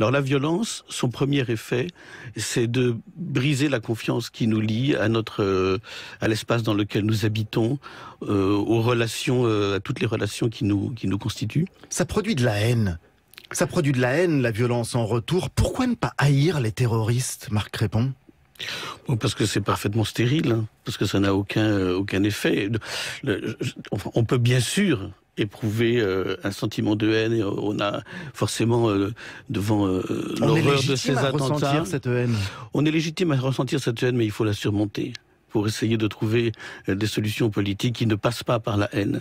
Alors la violence, son premier effet, c'est de briser la confiance qui nous lie à notre, euh, à l'espace dans lequel nous habitons, euh, aux relations, euh, à toutes les relations qui nous, qui nous constituent. Ça produit de la haine. Ça produit de la haine, la violence en retour. Pourquoi ne pas haïr les terroristes, Marc Crépon parce que c'est parfaitement stérile, hein, parce que ça n'a aucun aucun effet. on peut bien sûr éprouver euh, un sentiment de haine on a forcément euh, devant euh, l'horreur de ces attentats. Cette haine. On est légitime à ressentir cette haine, mais il faut la surmonter pour essayer de trouver des solutions politiques qui ne passent pas par la haine.